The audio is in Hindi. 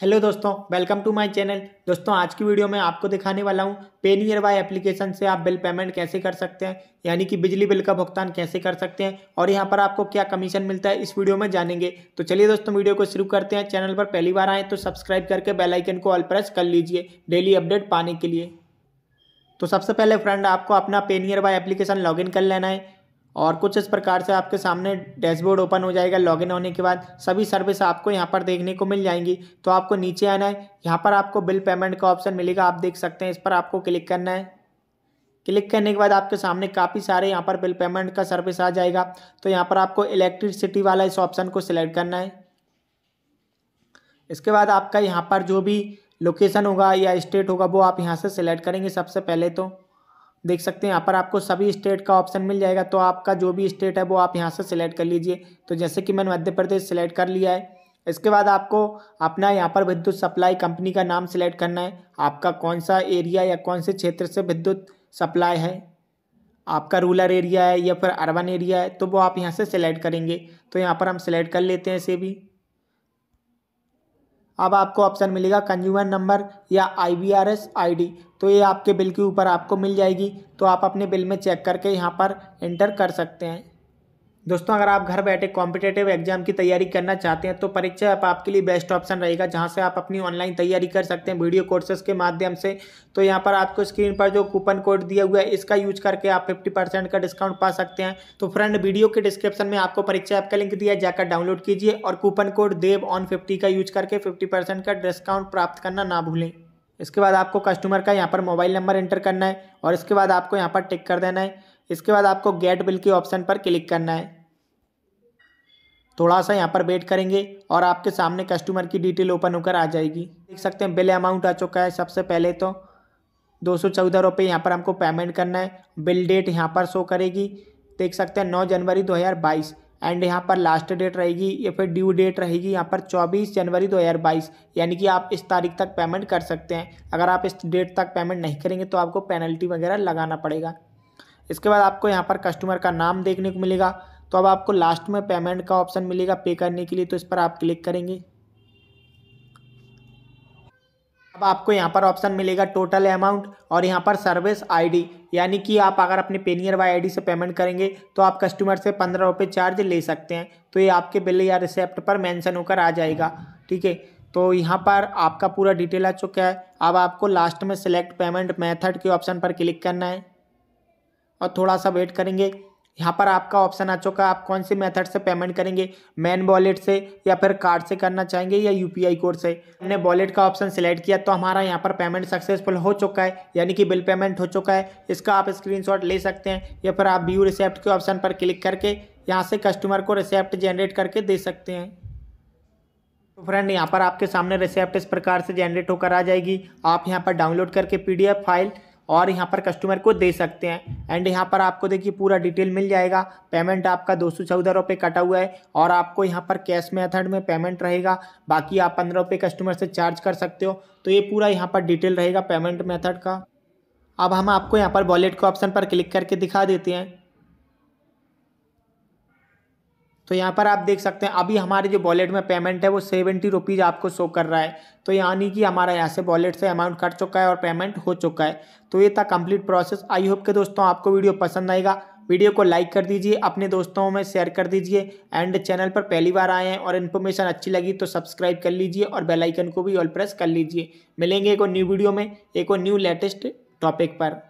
हेलो दोस्तों वेलकम टू माय चैनल दोस्तों आज की वीडियो में आपको दिखाने वाला हूं पेनियर बाई एप्लीकेशन से आप बिल पेमेंट कैसे कर सकते हैं यानी कि बिजली बिल का भुगतान कैसे कर सकते हैं और यहां पर आपको क्या कमीशन मिलता है इस वीडियो में जानेंगे तो चलिए दोस्तों वीडियो को शुरू करते हैं चैनल पर पहली बार आएँ तो सब्सक्राइब करके बेलाइकन को ऑल प्रेस कर लीजिए डेली अपडेट पाने के लिए तो सबसे पहले फ्रेंड आपको अपना पेनियर बाय एप्लीकेशन लॉग कर लेना है और कुछ इस प्रकार से आपके सामने डैशबोर्ड ओपन हो जाएगा लॉगिन होने के बाद सभी सर्विस आपको यहाँ पर देखने को मिल जाएंगी तो आपको नीचे आना है यहाँ पर आपको बिल पेमेंट का ऑप्शन मिलेगा आप देख सकते हैं इस पर आपको क्लिक करना है क्लिक करने के बाद आपके सामने काफ़ी सारे यहाँ पर बिल पेमेंट का सर्विस आ जाएगा तो यहाँ पर आपको इलेक्ट्रिसिटी वाला इस ऑप्शन को सिलेक्ट करना है इसके बाद आपका यहाँ पर जो भी लोकेशन होगा या स्टेट होगा वो आप यहाँ से सिलेक्ट करेंगे सबसे पहले तो देख सकते हैं यहाँ पर आपको सभी स्टेट का ऑप्शन मिल जाएगा तो आपका जो भी स्टेट है वो आप यहाँ से सिलेक्ट कर लीजिए तो जैसे कि मैंने मध्य प्रदेश सिलेक्ट कर लिया है इसके बाद आपको अपना यहाँ पर विद्युत सप्लाई कंपनी का नाम सिलेक्ट करना है आपका कौन सा एरिया या कौन से क्षेत्र से विद्युत सप्लाई है आपका रूरल एरिया है या फिर अर्बन एरिया है तो वो आप यहाँ से सिलेक्ट करेंगे तो यहाँ पर हम सिलेक्ट कर लेते हैं इसे भी अब आपको ऑप्शन मिलेगा कंज्यूमर नंबर या I B R S I D तो ये आपके बिल के ऊपर आपको मिल जाएगी तो आप अपने बिल में चेक करके यहाँ पर एंटर कर सकते हैं दोस्तों अगर आप घर बैठे कॉम्पिटेटिव एग्जाम की तैयारी करना चाहते हैं तो परीक्षा ऐप आपके लिए बेस्ट ऑप्शन रहेगा जहां से आप अपनी ऑनलाइन तैयारी कर सकते हैं वीडियो कोर्सेज के माध्यम से तो यहां पर आपको स्क्रीन पर जो कूपन कोड दिया हुआ है इसका यूज करके आप फिफ्टी परसेंट का डिस्काउंट पा सकते हैं तो फ्रेंड वीडियो के डिस्क्रिप्शन में आपको परीक्षा ऐप का लिंक दिया जाकर डाउनलोड कीजिए और coupon code dev on fifty का यूज करके फिफ्टी का डिस्काउंट प्राप्त करना ना भूलें इसके बाद आपको कस्टमर का यहाँ पर मोबाइल नंबर एंटर करना है और इसके बाद आपको यहाँ पर टिक कर देना है इसके बाद आपको गेट बिल के ऑप्शन पर क्लिक करना है थोड़ा सा यहाँ पर वेट करेंगे और आपके सामने कस्टमर की डिटेल ओपन होकर आ जाएगी देख सकते हैं बिल अमाउंट आ चुका है सबसे पहले तो दो सौ चौदह रुपये यहाँ पर हमको पेमेंट करना है बिल डेट यहाँ पर शो करेगी देख सकते हैं नौ जनवरी दो हज़ार बाईस एंड यहाँ पर लास्ट डेट रहेगी या फिर ड्यू डेट रहेगी यहाँ पर 24 जनवरी 2022 यानी कि आप इस तारीख तक पेमेंट कर सकते हैं अगर आप इस डेट तक पेमेंट नहीं करेंगे तो आपको पेनल्टी वगैरह लगाना पड़ेगा इसके बाद आपको यहाँ पर कस्टमर का नाम देखने को मिलेगा तो अब आपको लास्ट में पेमेंट का ऑप्शन मिलेगा पे करने के लिए तो इस पर आप क्लिक करेंगे अब आपको यहाँ पर ऑप्शन मिलेगा टोटल अमाउंट और यहाँ पर सर्विस आईडी यानी कि आप अगर अपने पेनियर वाई आईडी से पेमेंट करेंगे तो आप कस्टमर से पंद्रह रुपये चार्ज ले सकते हैं तो ये आपके बिल या रिसेप्ट पर मेंशन होकर आ जाएगा ठीक है तो यहाँ पर आपका पूरा डिटेल आ चुका है अब आपको लास्ट में सिलेक्ट पेमेंट मैथड के ऑप्शन पर क्लिक करना है और थोड़ा सा वेट करेंगे यहाँ पर आपका ऑप्शन आ चुका है आप कौन से मेथड से पेमेंट करेंगे मैन वॉलेट से या फिर कार्ड से करना चाहेंगे या यूपीआई कोड से हमने वॉलेट का ऑप्शन सिलेक्ट किया तो हमारा यहाँ पर पेमेंट सक्सेसफुल हो चुका है यानी कि बिल पेमेंट हो चुका है इसका आप स्क्रीनशॉट ले सकते हैं या फिर आप व्यू रिसेप्ट के ऑप्शन पर क्लिक करके यहाँ से कस्टमर को रिसेप्ट जनरेट करके दे सकते हैं तो फ्रेंड यहाँ पर आपके सामने रिसेप्ट इस प्रकार से जनरेट होकर आ जाएगी आप यहाँ पर डाउनलोड करके पीडीएफ फाइल और यहाँ पर कस्टमर को दे सकते हैं एंड यहाँ पर आपको देखिए पूरा डिटेल मिल जाएगा पेमेंट आपका दो सौ चौदह रुपये कटा हुआ है और आपको यहाँ पर कैश मेथड में पेमेंट रहेगा बाकी आप पंद्रह रुपये कस्टमर से चार्ज कर सकते हो तो ये पूरा यहाँ पर डिटेल रहेगा पेमेंट मेथड का अब हम आपको यहाँ पर वॉलेट के ऑप्शन पर क्लिक करके दिखा देते हैं तो यहाँ पर आप देख सकते हैं अभी हमारे जो वॉलेट में पेमेंट है वो सेवेंटी रुपीज़ आपको शो कर रहा है तो यानी कि हमारा यहाँ से वॉलेट से अमाउंट कट चुका है और पेमेंट हो चुका है तो ये था कंप्लीट प्रोसेस आई होप के दोस्तों आपको वीडियो पसंद आएगा वीडियो को लाइक कर दीजिए अपने दोस्तों में शेयर कर दीजिए एंड चैनल पर पहली बार आए हैं और इन्फॉर्मेशन अच्छी लगी तो सब्सक्राइब कर लीजिए और बेलाइकन को भी ऑल प्रेस कर लीजिए मिलेंगे एक और न्यू वीडियो में एक और न्यू लेटेस्ट टॉपिक पर